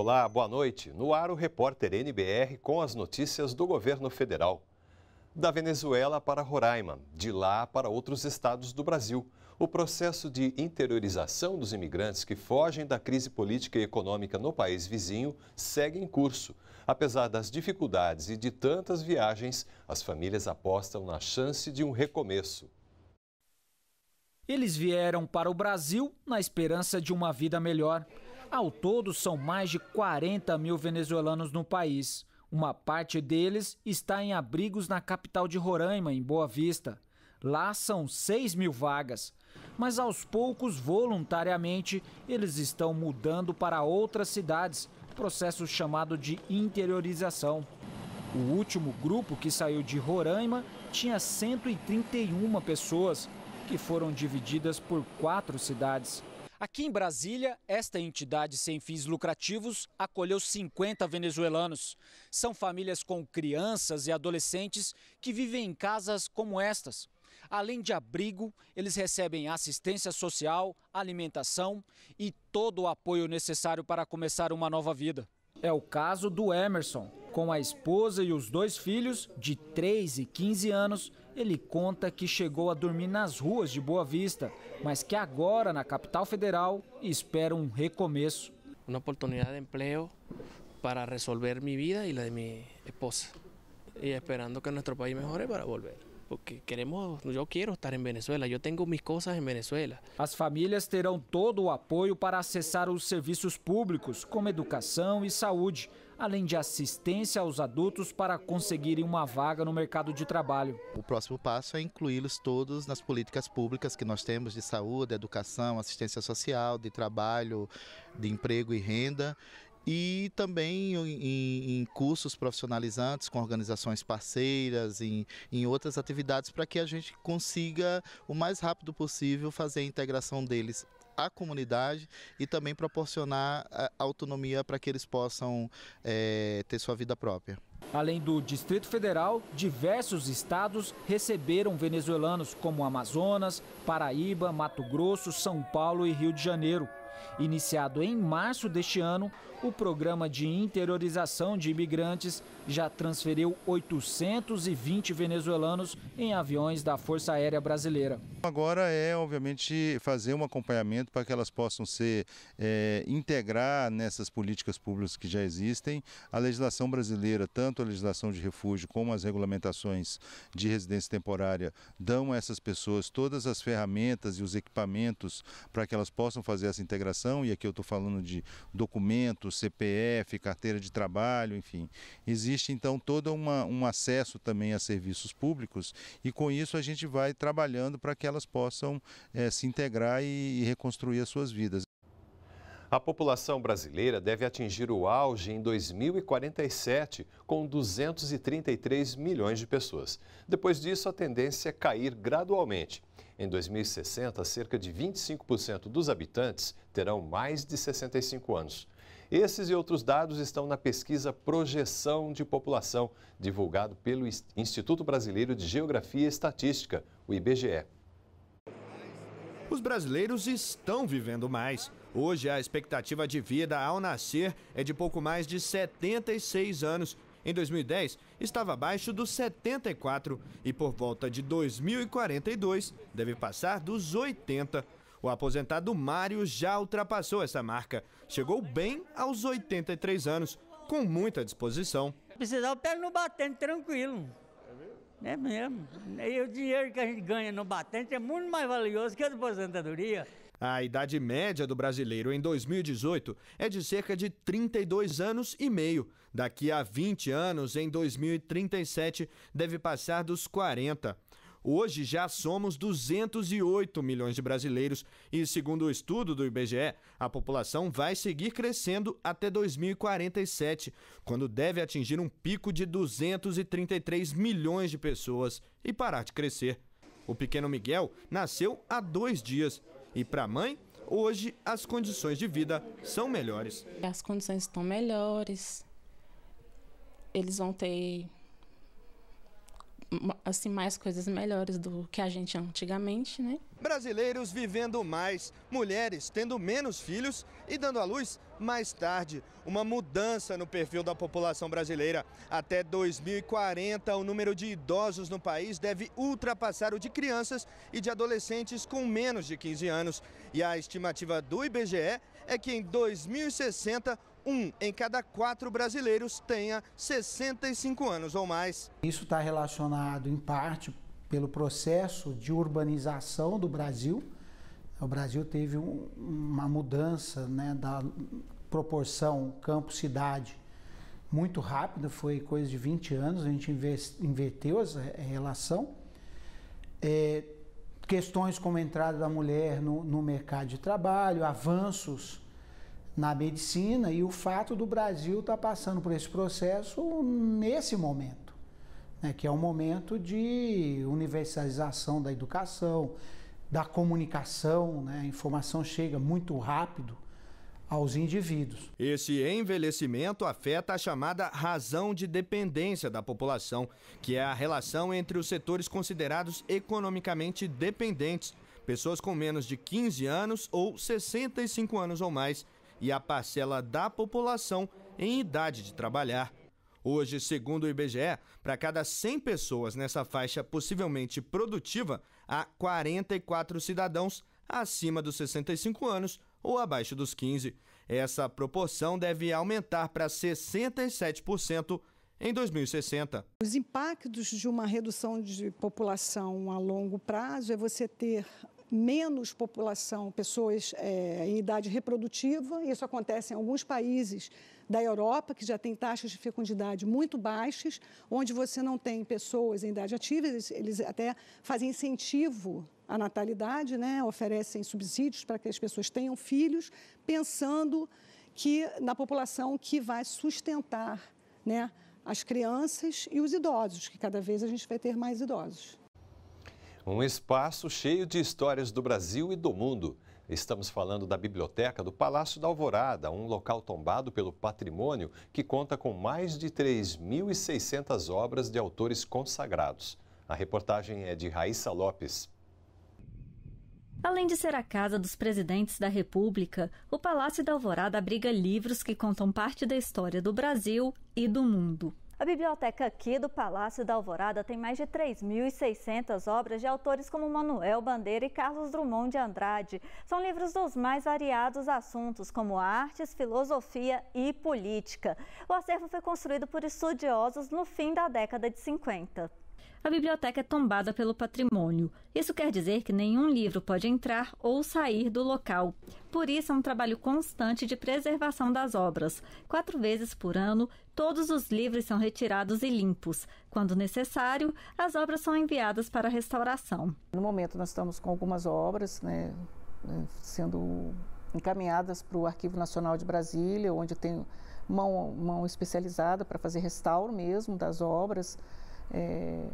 Olá, boa noite. No ar o repórter NBR com as notícias do governo federal. Da Venezuela para Roraima, de lá para outros estados do Brasil, o processo de interiorização dos imigrantes que fogem da crise política e econômica no país vizinho segue em curso. Apesar das dificuldades e de tantas viagens, as famílias apostam na chance de um recomeço. Eles vieram para o Brasil na esperança de uma vida melhor. Ao todo, são mais de 40 mil venezuelanos no país. Uma parte deles está em abrigos na capital de Roraima, em Boa Vista. Lá são 6 mil vagas. Mas aos poucos, voluntariamente, eles estão mudando para outras cidades, processo chamado de interiorização. O último grupo que saiu de Roraima tinha 131 pessoas, que foram divididas por quatro cidades. Aqui em Brasília, esta entidade sem fins lucrativos acolheu 50 venezuelanos. São famílias com crianças e adolescentes que vivem em casas como estas. Além de abrigo, eles recebem assistência social, alimentação e todo o apoio necessário para começar uma nova vida. É o caso do Emerson, com a esposa e os dois filhos, de 3 e 15 anos, ele conta que chegou a dormir nas ruas de Boa Vista, mas que agora, na capital federal, espera um recomeço. Uma oportunidade de emprego para resolver minha vida e a de minha esposa. E esperando que nosso país melhore para voltar porque queremos, eu quero estar em Venezuela, eu tenho minhas coisas em Venezuela. As famílias terão todo o apoio para acessar os serviços públicos, como educação e saúde, além de assistência aos adultos para conseguirem uma vaga no mercado de trabalho. O próximo passo é incluí-los todos nas políticas públicas que nós temos de saúde, educação, assistência social, de trabalho, de emprego e renda e também em, em cursos profissionalizantes com organizações parceiras, em, em outras atividades, para que a gente consiga o mais rápido possível fazer a integração deles à comunidade e também proporcionar autonomia para que eles possam é, ter sua vida própria. Além do Distrito Federal, diversos estados receberam venezuelanos, como Amazonas, Paraíba, Mato Grosso, São Paulo e Rio de Janeiro. Iniciado em março deste ano, o programa de interiorização de imigrantes já transferiu 820 venezuelanos em aviões da Força Aérea Brasileira. Agora é, obviamente, fazer um acompanhamento para que elas possam se é, integrar nessas políticas públicas que já existem, a legislação brasileira, tanto a legislação de refúgio como as regulamentações de residência temporária, dão a essas pessoas todas as ferramentas e os equipamentos para que elas possam fazer essa integração imigração, e aqui eu estou falando de documentos, CPF, carteira de trabalho, enfim. Existe então todo uma, um acesso também a serviços públicos e com isso a gente vai trabalhando para que elas possam é, se integrar e, e reconstruir as suas vidas. A população brasileira deve atingir o auge em 2047, com 233 milhões de pessoas. Depois disso, a tendência é cair gradualmente. Em 2060, cerca de 25% dos habitantes terão mais de 65 anos. Esses e outros dados estão na pesquisa Projeção de População, divulgado pelo Instituto Brasileiro de Geografia e Estatística, o IBGE. Os brasileiros estão vivendo mais. Hoje, a expectativa de vida ao nascer é de pouco mais de 76 anos. Em 2010, estava abaixo dos 74 e, por volta de 2042, deve passar dos 80. O aposentado Mário já ultrapassou essa marca. Chegou bem aos 83 anos, com muita disposição. Precisava o pé no batente tranquilo. É mesmo. E o dinheiro que a gente ganha no batente é muito mais valioso que a aposentadoria. A idade média do brasileiro em 2018 é de cerca de 32 anos e meio. Daqui a 20 anos, em 2037, deve passar dos 40. Hoje já somos 208 milhões de brasileiros e, segundo o estudo do IBGE, a população vai seguir crescendo até 2047, quando deve atingir um pico de 233 milhões de pessoas e parar de crescer. O pequeno Miguel nasceu há dois dias e para a mãe, hoje as condições de vida são melhores. As condições estão melhores, eles vão ter assim mais coisas melhores do que a gente antigamente, né? Brasileiros vivendo mais, mulheres tendo menos filhos e dando à luz mais tarde. Uma mudança no perfil da população brasileira. Até 2040, o número de idosos no país deve ultrapassar o de crianças e de adolescentes com menos de 15 anos. E a estimativa do IBGE é que em 2060 um em cada quatro brasileiros tenha 65 anos ou mais. Isso está relacionado, em parte, pelo processo de urbanização do Brasil. O Brasil teve um, uma mudança né, da proporção campo-cidade muito rápida, foi coisa de 20 anos, a gente inverteu essa eh, relação. É, questões como a entrada da mulher no, no mercado de trabalho, avanços na medicina e o fato do Brasil estar tá passando por esse processo nesse momento, né, que é um momento de universalização da educação, da comunicação, né, a informação chega muito rápido aos indivíduos. Esse envelhecimento afeta a chamada razão de dependência da população, que é a relação entre os setores considerados economicamente dependentes, pessoas com menos de 15 anos ou 65 anos ou mais e a parcela da população em idade de trabalhar. Hoje, segundo o IBGE, para cada 100 pessoas nessa faixa possivelmente produtiva, há 44 cidadãos acima dos 65 anos ou abaixo dos 15. Essa proporção deve aumentar para 67% em 2060. Os impactos de uma redução de população a longo prazo é você ter menos população, pessoas é, em idade reprodutiva. Isso acontece em alguns países da Europa, que já tem taxas de fecundidade muito baixas, onde você não tem pessoas em idade ativa, eles, eles até fazem incentivo à natalidade, né? oferecem subsídios para que as pessoas tenham filhos, pensando que na população que vai sustentar né? as crianças e os idosos, que cada vez a gente vai ter mais idosos. Um espaço cheio de histórias do Brasil e do mundo. Estamos falando da biblioteca do Palácio da Alvorada, um local tombado pelo patrimônio que conta com mais de 3.600 obras de autores consagrados. A reportagem é de Raíssa Lopes. Além de ser a casa dos presidentes da República, o Palácio da Alvorada abriga livros que contam parte da história do Brasil e do mundo. A biblioteca aqui do Palácio da Alvorada tem mais de 3.600 obras de autores como Manuel Bandeira e Carlos Drummond de Andrade. São livros dos mais variados assuntos, como artes, filosofia e política. O acervo foi construído por estudiosos no fim da década de 50. A biblioteca é tombada pelo patrimônio. Isso quer dizer que nenhum livro pode entrar ou sair do local. Por isso, é um trabalho constante de preservação das obras. Quatro vezes por ano, todos os livros são retirados e limpos. Quando necessário, as obras são enviadas para restauração. No momento, nós estamos com algumas obras né, né, sendo encaminhadas para o Arquivo Nacional de Brasília, onde tem mão, mão especializada para fazer restauro mesmo das obras é,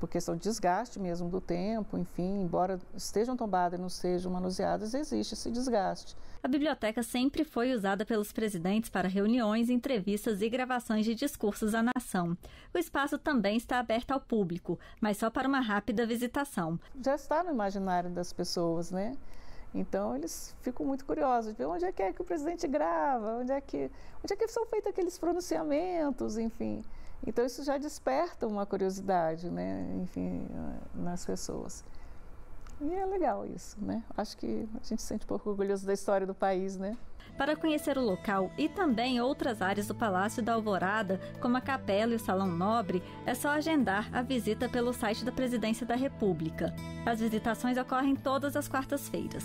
por questão de desgaste mesmo do tempo, enfim, embora estejam tombadas e não sejam manuseadas, existe esse desgaste. A biblioteca sempre foi usada pelos presidentes para reuniões, entrevistas e gravações de discursos à nação. O espaço também está aberto ao público, mas só para uma rápida visitação. Já está no imaginário das pessoas, né? Então eles ficam muito curiosos de ver onde é que, é que o presidente grava, onde é que, onde é que são feitos aqueles pronunciamentos, enfim. Então isso já desperta uma curiosidade, né? Enfim, nas pessoas. E é legal isso, né? Acho que a gente se sente um pouco orgulhoso da história do país, né? Para conhecer o local e também outras áreas do Palácio da Alvorada, como a Capela e o Salão Nobre, é só agendar a visita pelo site da Presidência da República. As visitações ocorrem todas as quartas-feiras.